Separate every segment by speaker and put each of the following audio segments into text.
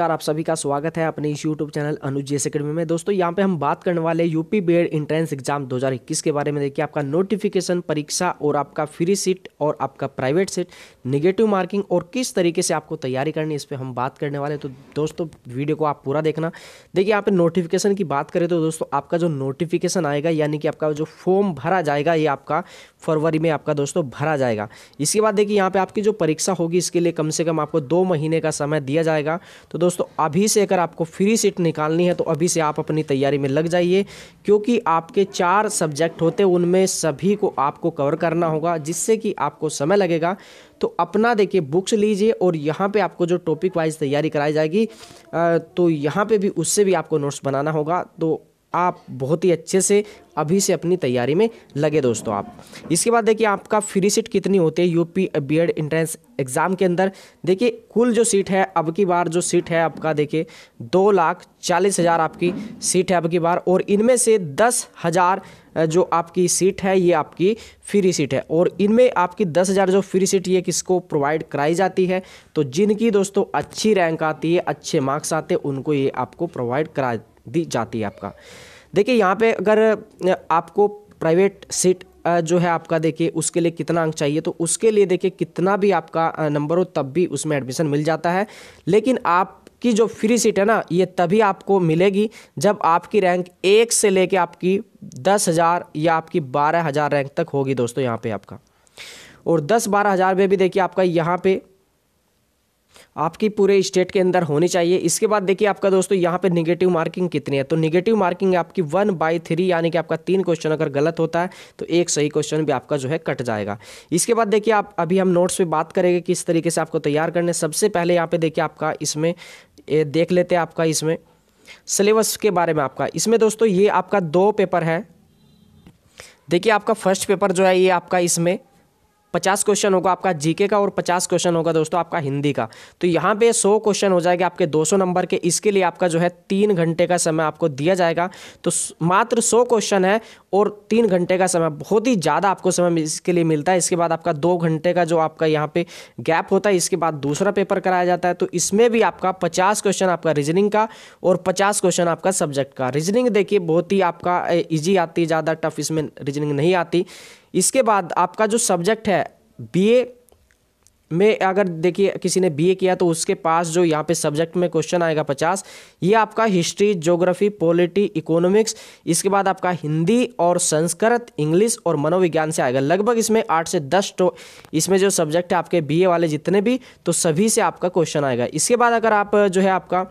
Speaker 1: नमस्कार आप सभी का स्वागत है अपने इस यूट्यूब चैनल अनुज जेस अकेडमी में दोस्तों यहाँ पे हम बात करने वाले यूपी बेड एंट्रेंस एग्जाम 2021 के बारे में देखिए आपका नोटिफिकेशन परीक्षा और आपका फ्री सीट और आपका प्राइवेट सीट निगेटिव मार्किंग और किस तरीके से आपको तैयारी करनी इस पर हम बात करने वाले तो दोस्तों वीडियो को आप पूरा देखना देखिए यहाँ पर नोटिफिकेशन की बात करें तो दोस्तों आपका जो नोटिफिकेशन आएगा यानी कि आपका जो फॉर्म भरा जाएगा ये आपका फरवरी में आपका दोस्तों भरा जाएगा इसके बाद देखिए यहाँ पर आपकी जो परीक्षा होगी इसके लिए कम से कम आपको दो महीने का समय दिया जाएगा तो दोस्तों दोस्तों अभी से अगर आपको फ्री सीट निकालनी है तो अभी से आप अपनी तैयारी में लग जाइए क्योंकि आपके चार सब्जेक्ट होते हैं उनमें सभी को आपको कवर करना होगा जिससे कि आपको समय लगेगा तो अपना देखिए बुक्स लीजिए और यहाँ पे आपको जो टॉपिक वाइज तैयारी कराई जाएगी तो यहाँ पे भी उससे भी आपको नोट्स बनाना होगा तो आप बहुत ही अच्छे से अभी से अपनी तैयारी में लगे दोस्तों आप इसके बाद देखिए आपका फ्री सीट कितनी होती है यूपी बीएड एंट्रेंस एग्ज़ाम के अंदर देखिए कुल जो सीट है अब की बार जो सीट है आपका देखिए दो लाख चालीस हज़ार आपकी सीट है अब की बार और इनमें से दस हज़ार जो आपकी सीट है ये आपकी फ्री सीट है और इनमें आपकी दस हज़ार जो फ्री सीट ये किसको प्रोवाइड कराई जाती है तो जिनकी दोस्तों अच्छी रैंक आती है अच्छे मार्क्स आते हैं उनको ये आपको प्रोवाइड करा दी जाती है आपका देखिए यहाँ पे अगर आपको प्राइवेट सीट जो है आपका देखिए उसके लिए कितना अंक चाहिए तो उसके लिए देखिए कितना भी आपका नंबर हो तब भी उसमें एडमिशन मिल जाता है लेकिन आप जो फ्री सीट है ना ये तभी आपको मिलेगी जब आपकी रैंक एक से लेके आपकी दस हज़ार या आपकी बारह हज़ार रैंक तक होगी दोस्तों यहाँ पे आपका और दस बारह हज़ार में भी देखिए आपका यहाँ पे आपकी पूरे स्टेट के अंदर होनी चाहिए इसके बाद देखिए आपका दोस्तों यहाँ पे निगेटिव मार्किंग कितनी है तो निगेटिव मार्किंग आपकी वन बाई थ्री यानी कि आपका तीन क्वेश्चन अगर गलत होता है तो एक सही क्वेश्चन भी आपका जो है कट जाएगा इसके बाद देखिए आप अभी हम नोट्स पर बात करेंगे किस तरीके से आपको तैयार करने सबसे पहले यहाँ पर देखिए आपका इसमें देख लेते हैं आपका इसमें सिलेबस के बारे में आपका इसमें दोस्तों ये आपका दो पेपर है देखिए आपका फर्स्ट पेपर जो है ये आपका इसमें पचास क्वेश्चन होगा आपका जीके का और पचास क्वेश्चन होगा दोस्तों आपका हिंदी का तो यहाँ पे सौ क्वेश्चन हो जाएगा आपके दो सौ नंबर के इसके लिए आपका जो है तीन घंटे का समय आपको दिया जाएगा तो मात्र सौ क्वेश्चन है और तीन घंटे का समय बहुत ही ज़्यादा आपको समय इसके लिए मिलता है इसके बाद आपका दो घंटे का जो आपका यहाँ पे गैप होता है इसके बाद दूसरा पेपर कराया जाता है तो इसमें भी आपका पचास क्वेश्चन आपका रीजनिंग का और पचास क्वेश्चन आपका सब्जेक्ट का रीजनिंग देखिए बहुत ही आपका ईजी आती ज़्यादा टफ इसमें रीजनिंग नहीं आती इसके बाद आपका जो सब्जेक्ट है बीए में अगर देखिए किसी ने बीए किया तो उसके पास जो यहाँ पे सब्जेक्ट में क्वेश्चन आएगा पचास ये आपका हिस्ट्री ज्योग्राफी पॉलिटी इकोनॉमिक्स इसके बाद आपका हिंदी और संस्कृत इंग्लिश और मनोविज्ञान से आएगा लगभग इसमें आठ से दस तो इसमें जो सब्जेक्ट है आपके बीए वाले जितने भी तो सभी से आपका क्वेश्चन आएगा इसके बाद अगर आप जो है आपका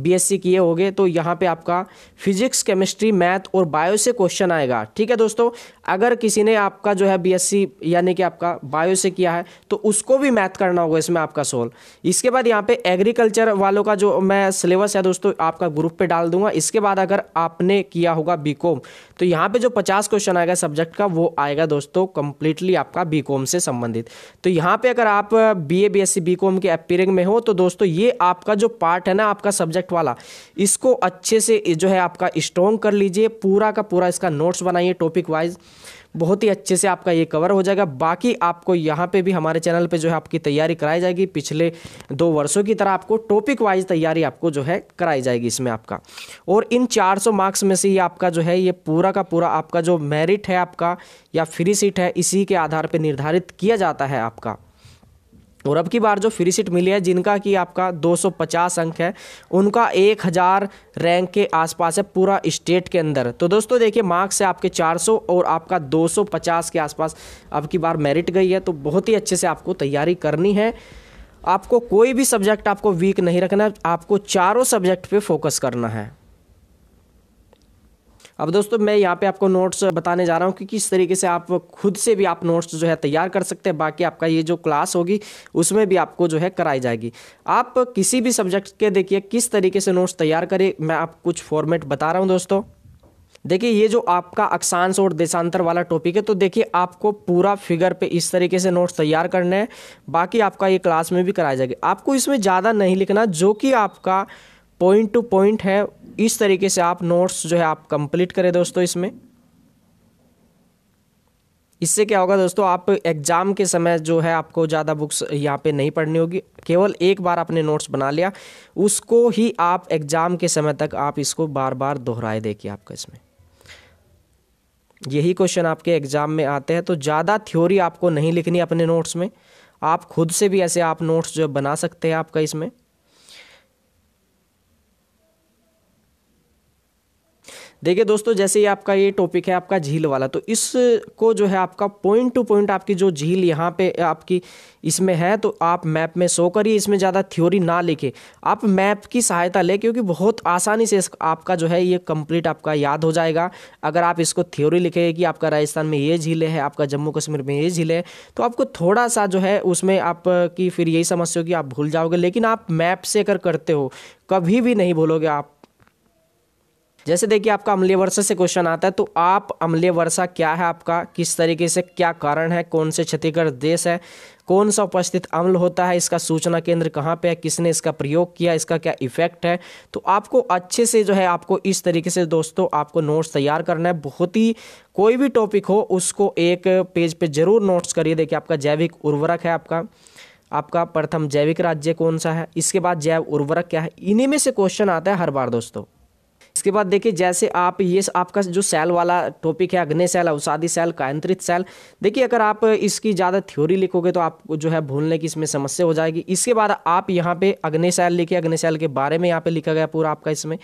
Speaker 1: बी किए होगे तो यहाँ पर आपका फिजिक्स केमिस्ट्री मैथ और बायो से क्वेश्चन आएगा ठीक है दोस्तों अगर किसी ने आपका जो है बी यानी कि आपका बायो से किया है तो उसको भी मैथ करना होगा इसमें आपका सोल इसके बाद यहाँ पे एग्रीकल्चर वालों का जो मैं सिलेबस है दोस्तों आपका ग्रुप पे डाल दूंगा इसके बाद अगर आपने किया होगा बी तो यहाँ पे जो पचास क्वेश्चन आएगा सब्जेक्ट का वो आएगा दोस्तों कंप्लीटली आपका बी से संबंधित तो यहाँ पे अगर आप बी ए बी के अपीयरिंग में हो तो दोस्तों ये आपका जो पार्ट है ना आपका सब्जेक्ट वाला इसको अच्छे से जो है आपका स्ट्रॉन्ग कर लीजिए पूरा का पूरा इसका नोट्स बनाइए टॉपिक वाइज बहुत ही अच्छे से आपका ये कवर हो जाएगा बाकी आपको यहाँ पे भी हमारे चैनल पे जो है आपकी तैयारी कराई जाएगी पिछले दो वर्षों की तरह आपको टॉपिक वाइज तैयारी आपको जो है कराई जाएगी इसमें आपका और इन 400 मार्क्स में से ये आपका जो है ये पूरा का पूरा आपका जो मेरिट है आपका या फ्री सीट है इसी के आधार पर निर्धारित किया जाता है आपका और अब की बार जो फ्री सीट मिली है जिनका कि आपका 250 अंक है उनका 1000 रैंक के आसपास है पूरा स्टेट के अंदर तो दोस्तों देखिए मार्क्स है आपके 400 और आपका 250 के आसपास अब की बार मेरिट गई है तो बहुत ही अच्छे से आपको तैयारी करनी है आपको कोई भी सब्जेक्ट आपको वीक नहीं रखना आपको चारों सब्जेक्ट पर फोकस करना है अब दोस्तों मैं यहाँ पे आपको नोट्स बताने जा रहा हूँ कि किस तरीके से आप खुद से भी आप नोट्स जो है तैयार कर सकते हैं बाकी आपका ये जो क्लास होगी उसमें भी आपको जो है कराई जाएगी आप किसी भी सब्जेक्ट के देखिए किस तरीके से नोट्स तैयार करें मैं आप कुछ फॉर्मेट बता रहा हूँ दोस्तों देखिए ये जो आपका अक्षांश और देशांतर वाला टॉपिक है तो देखिए आपको पूरा फिगर पे इस तरीके से नोट्स तैयार करने हैं बाकी आपका ये क्लास में भी कराया जाएगा आपको इसमें ज़्यादा नहीं लिखना जो कि आपका पॉइंट टू पॉइंट है इस तरीके से आप नोट्स जो है आप कंप्लीट करें दोस्तों इसमें इससे क्या होगा दोस्तों आप एग्ज़ाम के समय जो है आपको ज़्यादा बुक्स यहाँ पे नहीं पढ़नी होगी केवल एक बार आपने नोट्स बना लिया उसको ही आप एग्ज़ाम के समय तक आप इसको बार बार दोहराए देखिए आपका इसमें यही क्वेश्चन आपके एग्ज़ाम में आते हैं तो ज़्यादा थ्योरी आपको नहीं लिखनी अपने नोट्स में आप खुद से भी ऐसे आप नोट्स जो बना सकते हैं आपका इसमें देखिए दोस्तों जैसे ही आपका ये टॉपिक है आपका झील वाला तो इसको जो है आपका पॉइंट टू पॉइंट आपकी जो झील यहाँ पे आपकी इसमें है तो आप मैप में शो करिए इसमें ज़्यादा थ्योरी ना लिखे आप मैप की सहायता लें क्योंकि बहुत आसानी से आपका जो है ये कंप्लीट आपका याद हो जाएगा अगर आप इसको थ्योरी लिखे कि आपका राजस्थान में ये झील हैं आपका जम्मू कश्मीर में ये झील है तो आपको थोड़ा सा जो है उसमें आपकी फिर यही समस्या होगी आप भूल जाओगे लेकिन आप मैप से अगर करते हो कभी भी नहीं भूलोगे आप जैसे देखिए आपका अम्लीय वर्षा से क्वेश्चन आता है तो आप अम्लीय वर्षा क्या है आपका किस तरीके से क्या कारण है कौन से क्षतिग्रस्त देश है कौन सा उपस्थित अम्ल होता है इसका सूचना केंद्र कहाँ पे है किसने इसका प्रयोग किया इसका क्या इफेक्ट है तो आपको अच्छे से जो है आपको इस तरीके से दोस्तों आपको नोट्स तैयार करना है बहुत ही कोई भी टॉपिक हो उसको एक पेज पर ज़रूर नोट्स करिए देखिए आपका जैविक उर्वरक है आपका आपका प्रथम जैविक राज्य कौन सा है इसके बाद जैव उर्वरक क्या है इन्हीं में से क्वेश्चन आता है हर बार दोस्तों इसके बाद देखिए जैसे आप ये आपका जो सेल वाला टॉपिक है अग्नि सेल अवसादी सेल कायंत्रित सेल देखिए अगर आप इसकी ज़्यादा थ्योरी लिखोगे तो आपको जो है भूलने की इसमें समस्या हो जाएगी इसके बाद आप यहाँ पे अग्नि सेल लिखिए अग्नि सेल के बारे में यहाँ पे लिखा गया पूरा आपका इसमें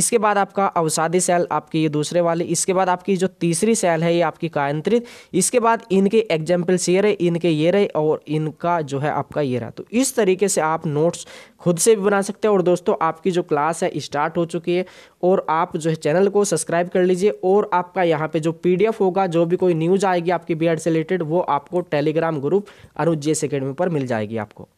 Speaker 1: इसके बाद आपका अवसादी सेल आपकी ये दूसरे वाले इसके बाद आपकी जो तीसरी सेल है ये आपकी कायंत्रित इसके बाद इनके एग्जाम्पल्स ये रहे इनके ये रहे और इनका जो है आपका ये रहा तो इस तरीके से आप नोट्स खुद से भी बना सकते हैं और दोस्तों आपकी जो क्लास है स्टार्ट हो चुकी है और आप जो है चैनल को सब्सक्राइब कर लीजिए और आपका यहाँ पे जो पीडीएफ होगा जो भी कोई न्यूज़ आएगी आपकी बीएड से रिलेटेड वो आपको Telegram group Anuj ji academy पर मिल जाएगी आपको